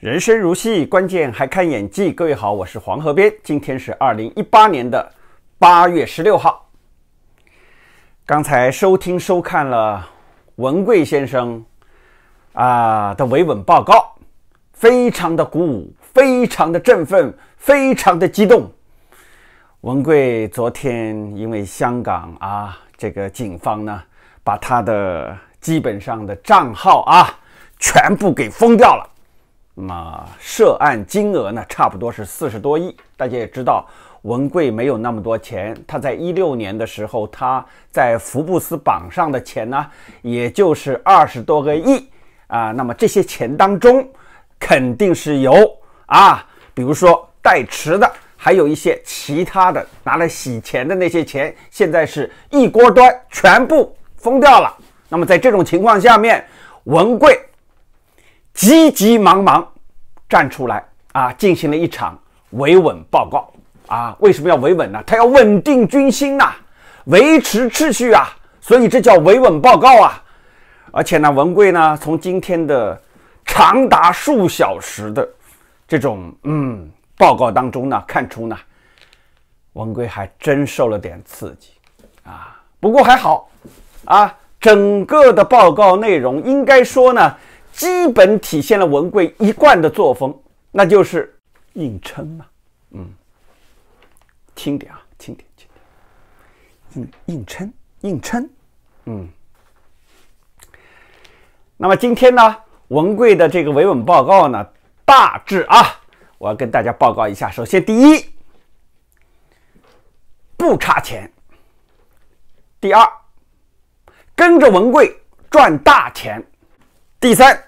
人生如戏，关键还看演技。各位好，我是黄河边。今天是二零一八年的八月十六号。刚才收听收看了文贵先生啊的维稳报告，非常的鼓舞，非常的振奋，非常的激动。文贵昨天因为香港啊，这个警方呢，把他的基本上的账号啊全部给封掉了。那么涉案金额呢，差不多是四十多亿。大家也知道，文贵没有那么多钱。他在一六年的时候，他在福布斯榜上的钱呢，也就是二十多个亿啊。那么这些钱当中，肯定是有啊，比如说代持的，还有一些其他的拿来洗钱的那些钱，现在是一锅端，全部封掉了。那么在这种情况下面，文贵急急忙忙。站出来啊，进行了一场维稳报告啊！为什么要维稳呢？他要稳定军心呐，维持秩序啊，所以这叫维稳报告啊！而且呢，文贵呢，从今天的长达数小时的这种嗯报告当中呢，看出呢，文贵还真受了点刺激啊，不过还好啊，整个的报告内容应该说呢。基本体现了文贵一贯的作风，那就是硬撑嘛。嗯，轻点啊，轻点，轻点。硬硬撑，硬撑。嗯。那么今天呢，文贵的这个维稳报告呢，大致啊，我要跟大家报告一下。首先，第一，不差钱；第二，跟着文贵赚大钱。第三，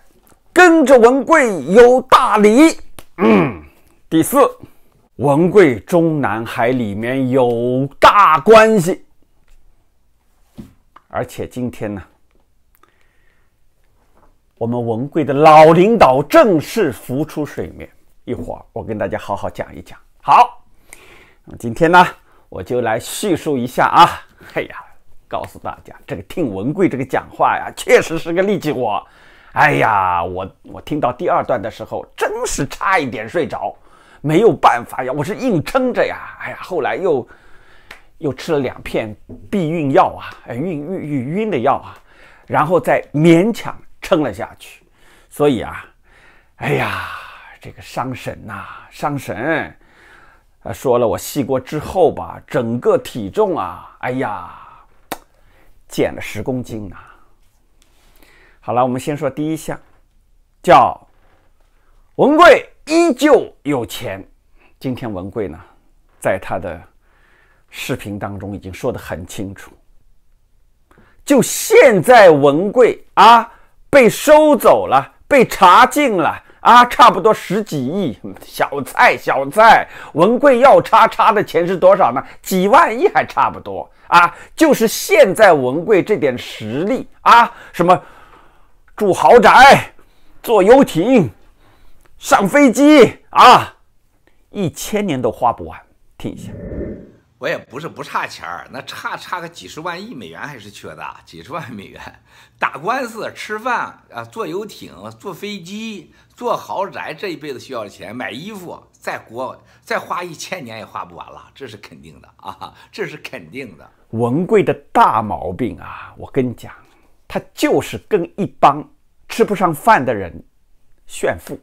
跟着文贵有大礼。嗯，第四，文贵中南海里面有大关系。而且今天呢，我们文贵的老领导正式浮出水面。一会儿我跟大家好好讲一讲。好，今天呢，我就来叙述一下啊。嘿呀，告诉大家，这个听文贵这个讲话呀，确实是个力气活。哎呀，我我听到第二段的时候，真是差一点睡着，没有办法呀，我是硬撑着呀。哎呀，后来又，又吃了两片避孕药啊，哎，晕晕晕晕的药啊，然后再勉强撑了下去。所以啊，哎呀，这个伤神呐，伤神。啊，说了我戏过之后吧，整个体重啊，哎呀，减了十公斤啊。好了，我们先说第一项，叫文贵依旧有钱。今天文贵呢，在他的视频当中已经说的很清楚。就现在文贵啊，被收走了，被查禁了啊，差不多十几亿小菜小菜。文贵要叉叉的钱是多少呢？几万亿还差不多啊。就是现在文贵这点实力啊，什么？住豪宅，坐游艇，上飞机啊，一千年都花不完。听一下，我也不是不差钱儿，那差差个几十万亿美元还是缺的，几十万美元。打官司、吃饭啊，坐游艇、坐飞机、坐豪宅，这一辈子需要的钱，买衣服，在国再花一千年也花不完了，这是肯定的啊，这是肯定的。文贵的大毛病啊，我跟你讲。他就是跟一帮吃不上饭的人炫富，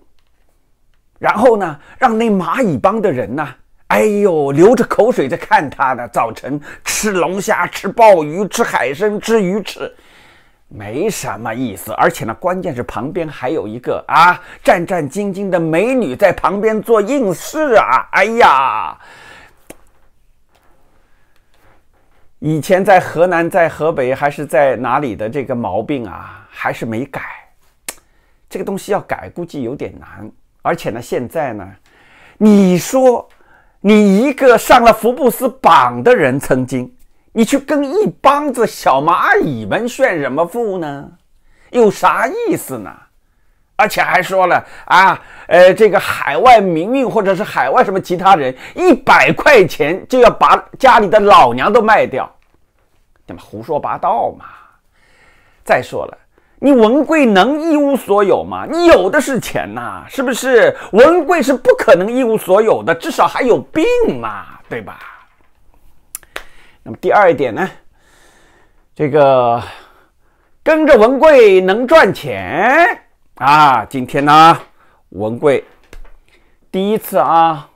然后呢，让那蚂蚁帮的人呢，哎呦，流着口水在看他呢。早晨吃龙虾，吃鲍鱼，吃海参，吃鱼翅，没什么意思。而且呢，关键是旁边还有一个啊，战战兢兢的美女在旁边做应试啊，哎呀。以前在河南、在河北还是在哪里的这个毛病啊，还是没改。这个东西要改，估计有点难。而且呢，现在呢，你说你一个上了福布斯榜的人，曾经你去跟一帮子小蚂蚁们炫什么富呢？有啥意思呢？而且还说了啊，呃，这个海外名媛或者是海外什么其他人，一百块钱就要把家里的老娘都卖掉，那么胡说八道嘛！再说了，你文贵能一无所有吗？你有的是钱呐，是不是？文贵是不可能一无所有的，至少还有病嘛，对吧？那么第二点呢，这个跟着文贵能赚钱。啊，今天呢，文贵第一次啊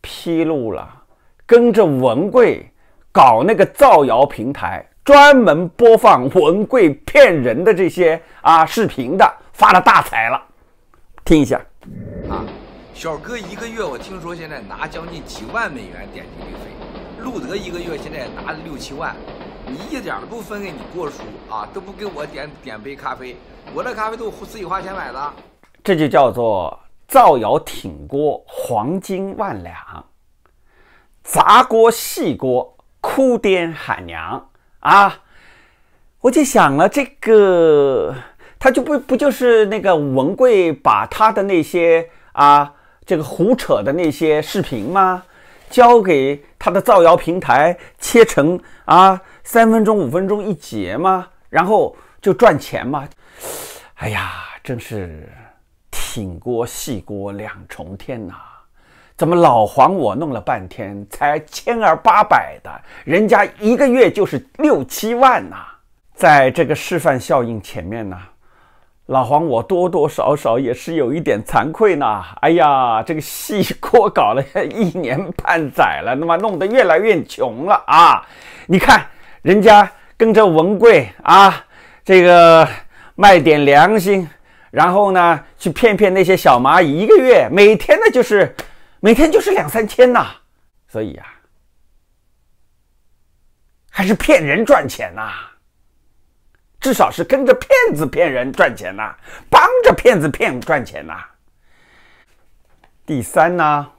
披露了，跟着文贵搞那个造谣平台，专门播放文贵骗人的这些啊视频的，发了大财了。听一下，啊，小哥一个月我听说现在拿将近几万美元点击率费，路德一个月现在拿了六七万。你一点都不分给你过叔啊，都不给我点点杯咖啡，我这咖啡都是自己花钱买的。这就叫做造谣挺锅，黄金万两，砸锅细锅，哭爹喊娘啊！我就想了，这个他就不不就是那个文贵把他的那些啊这个胡扯的那些视频吗？交给他的造谣平台切成啊。三分钟、五分钟一节嘛，然后就赚钱嘛。哎呀，真是挺锅细锅两重天呐！怎么老黄我弄了半天才千儿八百的，人家一个月就是六七万呐！在这个示范效应前面呢，老黄我多多少少也是有一点惭愧呢。哎呀，这个细锅搞了一年半载了，那么弄得越来越穷了啊！你看。人家跟着文贵啊，这个卖点良心，然后呢去骗骗那些小蚂蚁，一个月每天呢就是，每天就是两三千呐，所以啊，还是骗人赚钱呐，至少是跟着骗子骗人赚钱呐，帮着骗子骗赚钱呐。第三呢，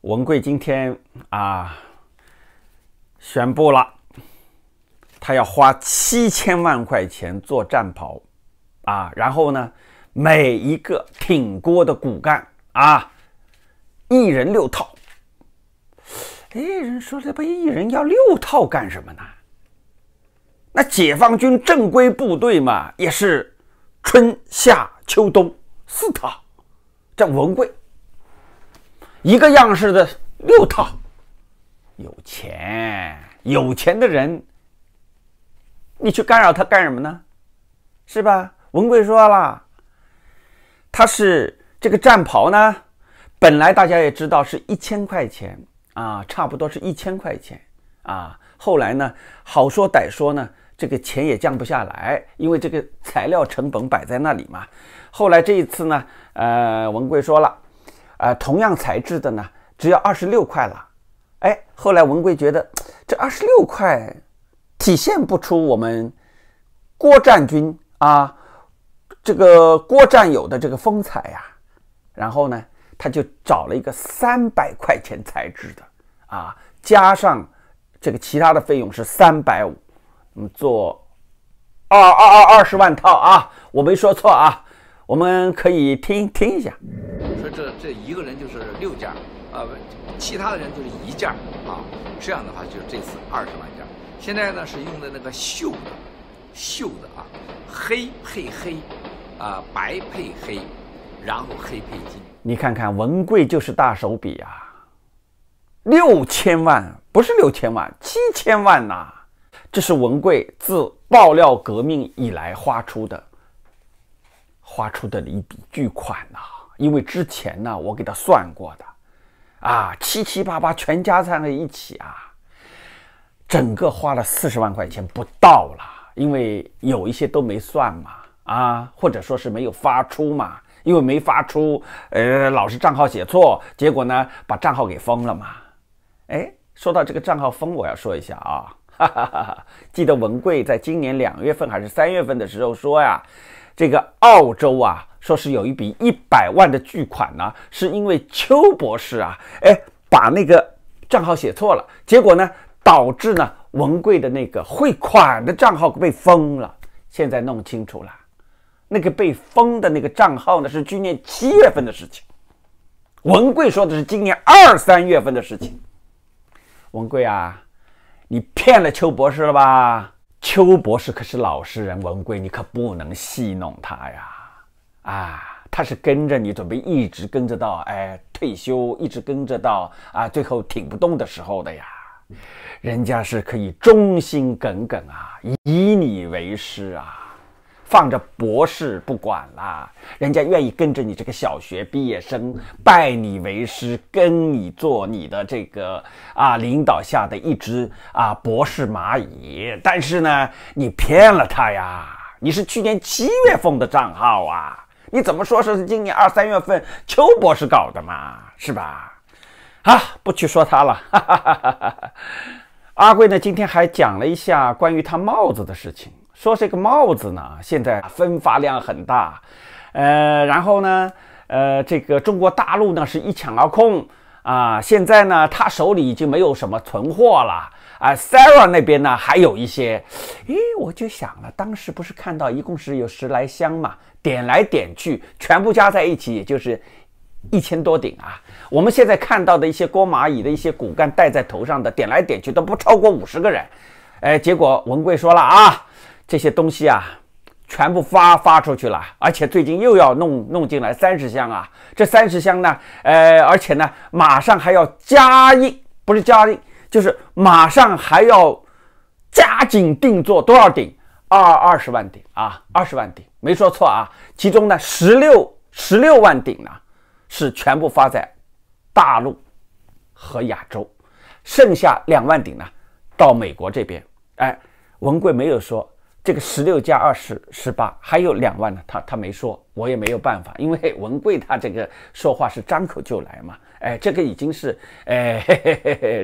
文贵今天啊，宣布了。他要花七千万块钱做战袍，啊，然后呢，每一个挺郭的骨干啊，一人六套。哎，人说这不一人要六套干什么呢？那解放军正规部队嘛，也是春夏秋冬四套，这文贵一个样式的六套，有钱，有钱的人。你去干扰他干什么呢？是吧？文贵说了，他是这个战袍呢，本来大家也知道是一千块钱啊，差不多是一千块钱啊。后来呢，好说歹说呢，这个钱也降不下来，因为这个材料成本摆在那里嘛。后来这一次呢，呃，文贵说了，啊，同样材质的呢，只要二十六块了。哎，后来文贵觉得这二十六块。体现不出我们郭占军啊，这个郭战友的这个风采呀。然后呢，他就找了一个三百块钱材质的啊，加上这个其他的费用是三百五，嗯，做二二二二十万套啊，我没说错啊。我们可以听听一下，说这这一个人就是六件儿，呃，其他的人就是一件儿啊。这样的话，就是这次二十万件。现在呢是用的那个绣，绣的啊，黑配黑，啊白配黑，然后黑配金。你看看文贵就是大手笔啊，六千万不是六千万，七千万呐！这是文贵自爆料革命以来花出的，花出的一笔巨款呐。因为之前呢，我给他算过的，啊七七八八全加在了一起啊。整个花了四十万块钱不到了，因为有一些都没算嘛，啊，或者说是没有发出嘛，因为没发出，呃，老是账号写错，结果呢，把账号给封了嘛。哎，说到这个账号封，我要说一下啊，记得文贵在今年两月份还是三月份的时候说呀，这个澳洲啊，说是有一笔一百万的巨款呢，是因为邱博士啊，哎，把那个账号写错了，结果呢。导致呢，文贵的那个汇款的账号被封了。现在弄清楚了，那个被封的那个账号呢，是去年七月份的事情。文贵说的是今年二三月份的事情。文贵啊，你骗了邱博士了吧？邱博士可是老实人，文贵你可不能戏弄他呀！啊，他是跟着你，准备一直跟着到哎退休，一直跟着到啊最后挺不动的时候的呀。人家是可以忠心耿耿啊，以你为师啊，放着博士不管啦，人家愿意跟着你这个小学毕业生拜你为师，跟你做你的这个啊领导下的一只啊博士蚂蚁。但是呢，你骗了他呀，你是去年七月份的账号啊，你怎么说是今年二三月份邱博士搞的嘛，是吧？啊，不去说他了。哈哈哈哈阿贵呢，今天还讲了一下关于他帽子的事情，说这个帽子呢，现在分发量很大，呃，然后呢，呃，这个中国大陆呢是一抢而空啊，现在呢，他手里已经没有什么存货了啊。Sarah 那边呢，还有一些。咦，我就想了，当时不是看到一共是有十来箱嘛，点来点去，全部加在一起，也就是。一千多顶啊！我们现在看到的一些郭蚂蚁的一些骨干戴在头上的点来点去都不超过五十个人，哎，结果文贵说了啊，这些东西啊，全部发发出去了，而且最近又要弄弄进来三十箱啊，这三十箱呢，呃，而且呢，马上还要加印，不是加印，就是马上还要加紧定做多少顶，二二十万顶啊，二十万顶，没说错啊，其中呢，十六十六万顶呢。是全部发在大陆和亚洲，剩下两万顶呢，到美国这边。哎，文贵没有说这个十六加二十十八，还有两万呢，他他没说，我也没有办法，因为文贵他这个说话是张口就来嘛。哎，这个已经是哎，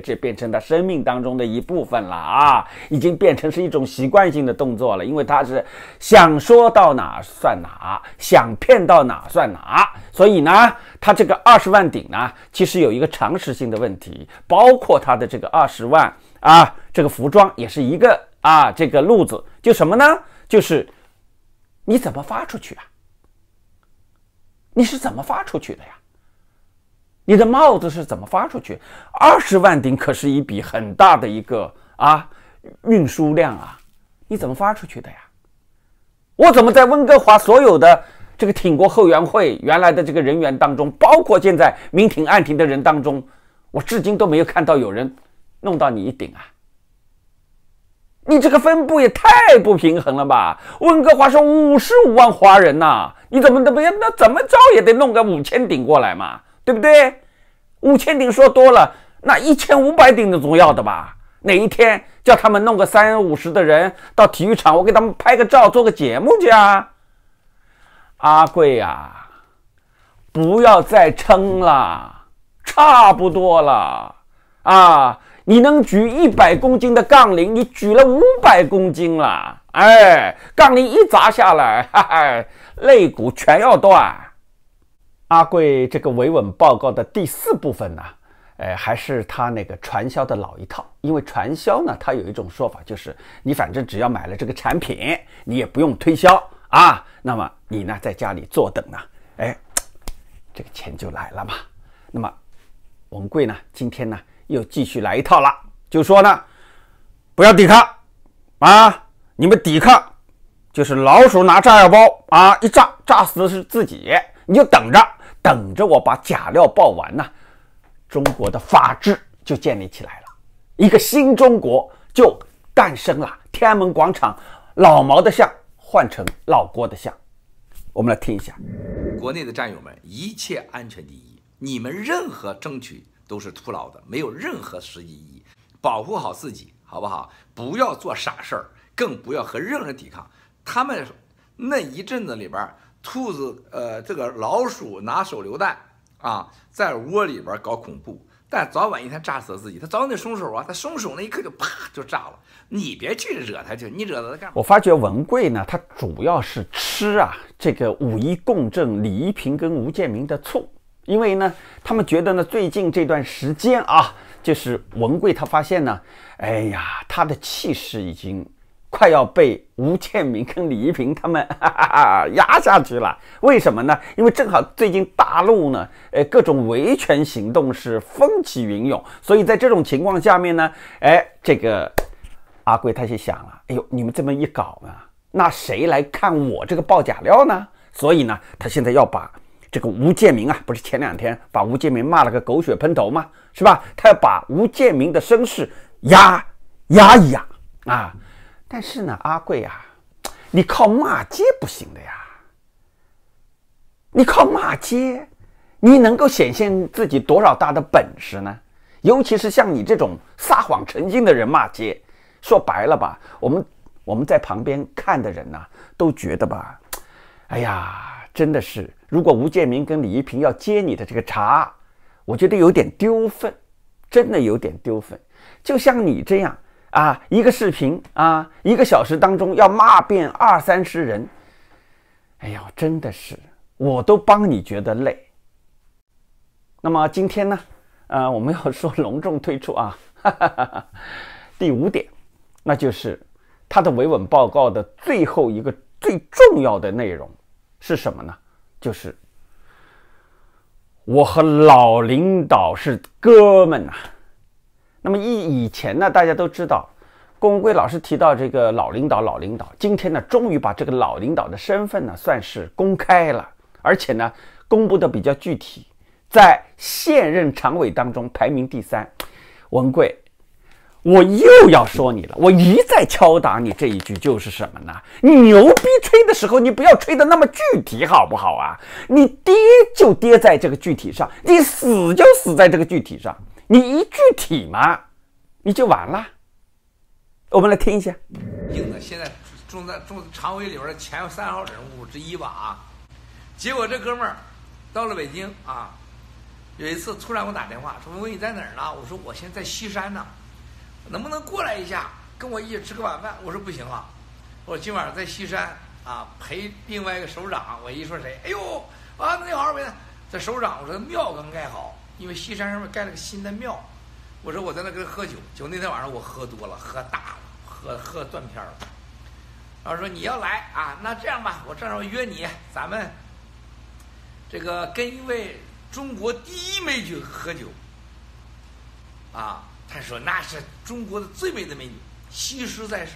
这变成他生命当中的一部分了啊，已经变成是一种习惯性的动作了。因为他是想说到哪算哪，想骗到哪算哪，所以呢，他这个二十万顶呢，其实有一个常识性的问题，包括他的这个二十万啊，这个服装也是一个啊，这个路子就什么呢？就是你怎么发出去啊？你是怎么发出去的呀？你的帽子是怎么发出去？二十万顶可是一笔很大的一个啊运输量啊！你怎么发出去的呀？我怎么在温哥华所有的这个挺国后援会原来的这个人员当中，包括现在明挺暗挺的人当中，我至今都没有看到有人弄到你一顶啊！你这个分布也太不平衡了吧？温哥华是五十五万华人呐，你怎么都不那怎么着也得弄个五千顶过来嘛？对不对？五千顶说多了，那一千五百顶总要的吧？哪一天叫他们弄个三五十的人到体育场，我给他们拍个照，做个节目去啊！阿贵呀，不要再撑了，差不多了啊！你能举一百公斤的杠铃，你举了五百公斤了，哎，杠铃一砸下来，哈哈，肋骨全要断。阿贵这个维稳报告的第四部分呢，呃，还是他那个传销的老一套。因为传销呢，他有一种说法，就是你反正只要买了这个产品，你也不用推销啊，那么你呢在家里坐等呢，哎，这个钱就来了嘛。那么文贵呢，今天呢又继续来一套了，就说呢，不要抵抗啊，你们抵抗就是老鼠拿炸药包啊，一炸炸死的是自己。你就等着，等着我把假料爆完呢，中国的法治就建立起来了，一个新中国就诞生了。天安门广场，老毛的像换成老郭的像，我们来听一下。国内的战友们，一切安全第一，你们任何争取都是徒劳的，没有任何实际意义。保护好自己，好不好？不要做傻事儿，更不要和任何人抵抗。他们那一阵子里边儿。兔子，呃，这个老鼠拿手榴弹啊，在窝里边搞恐怖，但早晚一天炸死自己。他早晚得松手啊，他松手那一刻就啪就炸了。你别去惹他，去你惹他干嘛？我发觉文贵呢，他主要是吃啊，这个五一共振，李一平跟吴建明的醋，因为呢，他们觉得呢，最近这段时间啊，就是文贵他发现呢，哎呀，他的气势已经。快要被吴建明跟李一平他们哈哈哈压下去了，为什么呢？因为正好最近大陆呢，呃，各种维权行动是风起云涌，所以在这种情况下面呢，哎，这个阿贵他就想了，哎呦，你们这么一搞呢，那谁来看我这个报假料呢？所以呢，他现在要把这个吴建明啊，不是前两天把吴建明骂了个狗血喷头吗？是吧？他要把吴建明的身世压压一压啊。但是呢，阿贵啊，你靠骂街不行的呀。你靠骂街，你能够显现自己多少大的本事呢？尤其是像你这种撒谎成精的人骂街，说白了吧，我们我们在旁边看的人呢，都觉得吧，哎呀，真的是，如果吴建明跟李一平要接你的这个茬，我觉得有点丢份，真的有点丢份。就像你这样。啊，一个视频啊，一个小时当中要骂遍二三十人，哎呀，真的是，我都帮你觉得累。那么今天呢，呃，我们要说隆重推出啊，哈哈哈第五点，那就是他的维稳报告的最后一个最重要的内容是什么呢？就是我和老领导是哥们呐。那么以以前呢，大家都知道，龚文贵老师提到这个老领导，老领导，今天呢，终于把这个老领导的身份呢，算是公开了，而且呢，公布的比较具体，在现任常委当中排名第三。文贵，我又要说你了，我一再敲打你这一句就是什么呢？你牛逼吹的时候，你不要吹的那么具体，好不好啊？你跌就跌在这个具体上，你死就死在这个具体上。你一具体嘛，你就完了。我们来听一下。现在中在中常委里边的前三号人物之一吧啊。结果这哥们儿到了北京啊，有一次突然给我打电话，说：“问你在哪儿呢？”我说：“我现在西山呢，能不能过来一下，跟我一起吃个晚饭？”我说：“不行啊，我今晚上在西山啊陪另外一个首长。”我一说谁？哎呦，啊，你好，陪他。这首长我说庙刚盖好。因为西山上面盖了个新的庙，我说我在那儿跟他喝酒，就那天晚上我喝多了，喝大了，喝喝断片了。然后说你要来啊，那这样吧，我正好约你，咱们这个跟一位中国第一美女喝酒。啊，他说那是中国的最美的美女，西施在世。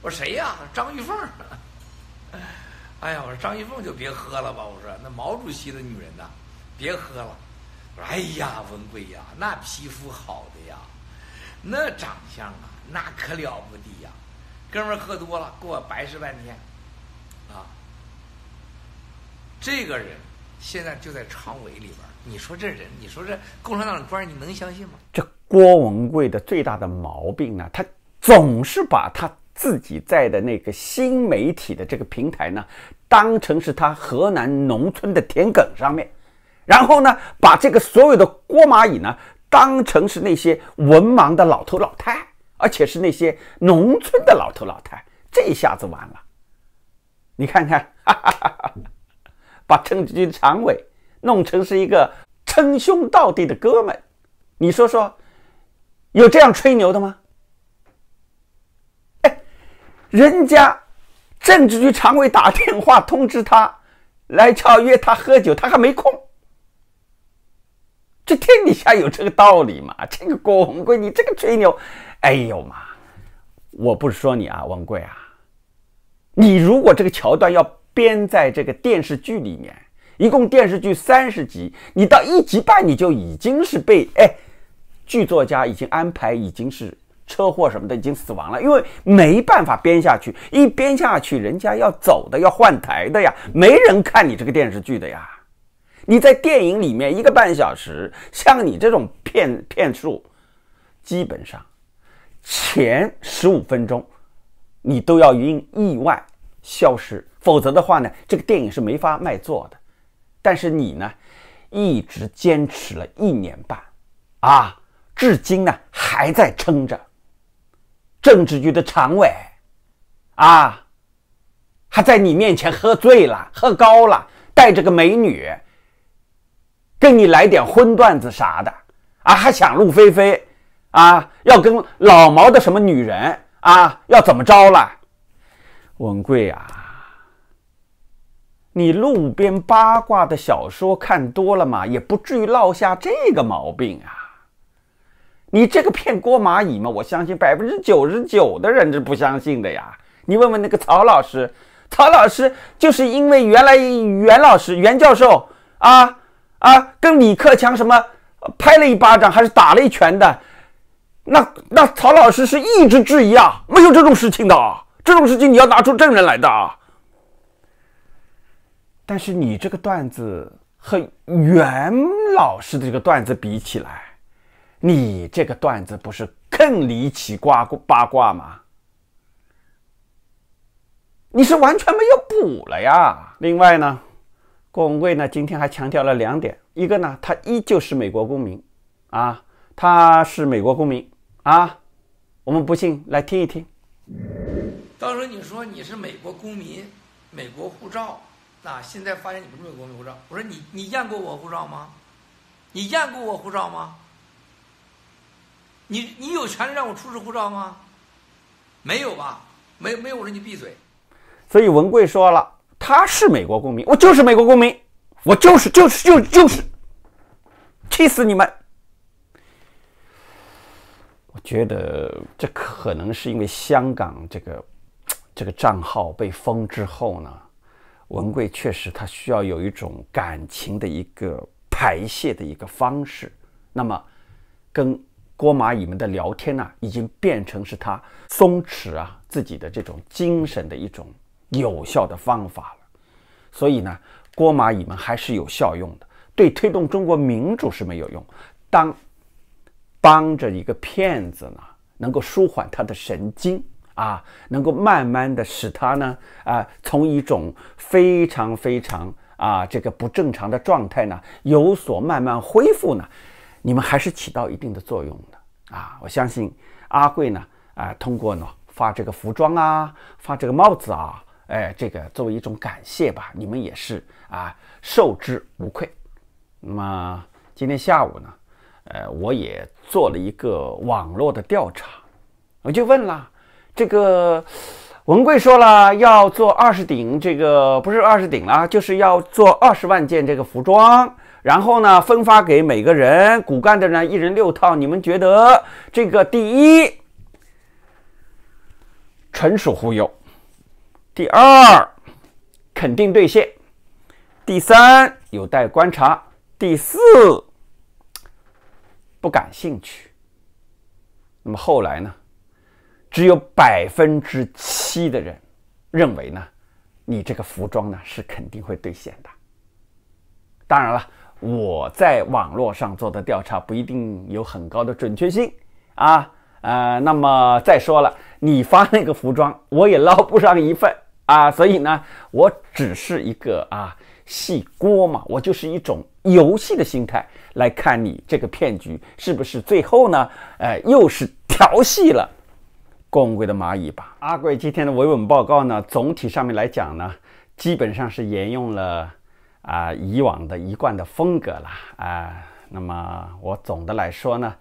我说谁呀？张玉凤。哎呀，我说张玉凤就别喝了吧。我说那毛主席的女人呢？别喝了。哎呀，文贵呀，那皮肤好的呀，那长相啊，那可了不得呀！哥们儿喝多了，给我白事半天，啊！这个人现在就在常委里边儿。你说这人，你说这共产党的官，你能相信吗？这郭文贵的最大的毛病呢，他总是把他自己在的那个新媒体的这个平台呢，当成是他河南农村的田埂上面。然后呢，把这个所有的郭蚂蚁呢当成是那些文盲的老头老太，而且是那些农村的老头老太，这下子完了。你看看，哈哈哈哈把政治局常委弄成是一个称兄道弟的哥们，你说说，有这样吹牛的吗？哎，人家政治局常委打电话通知他来叫约他喝酒，他还没空。这天底下有这个道理吗？这个郭文贵，你这个吹牛，哎呦妈！我不是说你啊，王贵啊，你如果这个桥段要编在这个电视剧里面，一共电视剧三十集，你到一集半你就已经是被哎剧作家已经安排已经是车祸什么的已经死亡了，因为没办法编下去，一编下去人家要走的要换台的呀，没人看你这个电视剧的呀。你在电影里面一个半小时，像你这种骗骗术，基本上前十五分钟你都要因意外消失，否则的话呢，这个电影是没法卖座的。但是你呢，一直坚持了一年半，啊，至今呢还在撑着。政治局的常委，啊，还在你面前喝醉了、喝高了，带着个美女。跟你来点荤段子啥的啊？还想入非非啊？要跟老毛的什么女人啊？要怎么着了？文贵啊，你路边八卦的小说看多了嘛？也不至于落下这个毛病啊！你这个骗锅蚂蚁嘛，我相信百分之九十九的人是不相信的呀！你问问那个曹老师，曹老师就是因为原来袁老师、袁教授啊。啊，跟李克强什么拍了一巴掌还是打了一拳的？那那曹老师是一直质疑啊，没有这种事情的，这种事情你要拿出证人来的啊。但是你这个段子和袁老师的这个段子比起来，你这个段子不是更离奇瓜八卦吗？你是完全没有补了呀。另外呢？郭文贵呢？今天还强调了两点，一个呢，他依旧是美国公民啊，他是美国公民啊，我们不信，来听一听。当时你说你是美国公民，美国护照啊，现在发现你不是美国护照，我说你你验过我护照吗？你验过我护照吗？你你有权利让我出示护照吗？没有吧？没没有，我说你闭嘴。所以文贵说了。他是美国公民，我就是美国公民，我就是就是就就是，气死你们！我觉得这可能是因为香港这个这个账号被封之后呢，文贵确实他需要有一种感情的一个排泄的一个方式。那么，跟郭蚂蚁们的聊天呢，已经变成是他松弛啊自己的这种精神的一种有效的方法。所以呢，郭蚂蚁们还是有效用的，对推动中国民主是没有用，当帮着一个骗子呢，能够舒缓他的神经啊，能够慢慢的使他呢啊，从一种非常非常啊这个不正常的状态呢，有所慢慢恢复呢，你们还是起到一定的作用的啊，我相信阿贵呢啊，通过呢发这个服装啊，发这个帽子啊。哎，这个作为一种感谢吧，你们也是啊，受之无愧。那么今天下午呢，呃，我也做了一个网络的调查，我就问了这个文贵，说了要做二十顶，这个不是二十顶了，就是要做二十万件这个服装，然后呢分发给每个人，骨干的呢一人六套。你们觉得这个第一，纯属忽悠。第二，肯定兑现；第三，有待观察；第四，不感兴趣。那么后来呢？只有百分之七的人认为呢，你这个服装呢是肯定会兑现的。当然了，我在网络上做的调查不一定有很高的准确性啊。呃，那么再说了，你发那个服装，我也捞不上一份。啊，所以呢，我只是一个啊戏锅嘛，我就是一种游戏的心态来看你这个骗局是不是最后呢，哎，又是调戏了公贵的蚂蚁吧？阿贵今天的维稳报告呢，总体上面来讲呢，基本上是沿用了啊以往的一贯的风格了啊。那么我总的来说呢，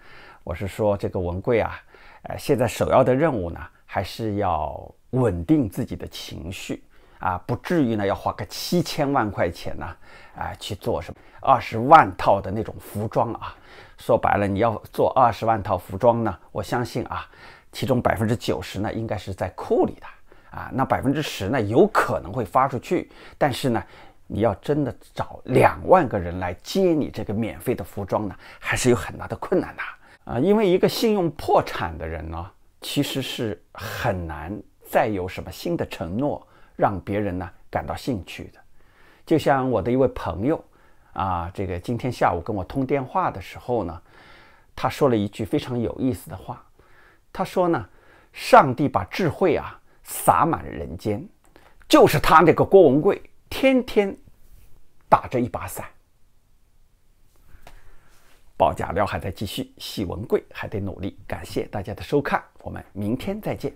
我是说这个文贵啊，呃，现在首要的任务呢，还是要。稳定自己的情绪啊，不至于呢要花个七千万块钱呢，啊去做什么二十万套的那种服装啊？说白了，你要做二十万套服装呢，我相信啊，其中百分之九十呢应该是在库里的啊，那百分之十呢有可能会发出去，但是呢，你要真的找两万个人来接你这个免费的服装呢，还是有很大的困难的啊，因为一个信用破产的人呢，其实是很难。再有什么新的承诺让别人呢感到兴趣的，就像我的一位朋友啊，这个今天下午跟我通电话的时候呢，他说了一句非常有意思的话，他说呢，上帝把智慧啊洒满人间，就是他那个郭文贵天天打着一把伞。报甲料还在继续，喜文贵还得努力。感谢大家的收看，我们明天再见。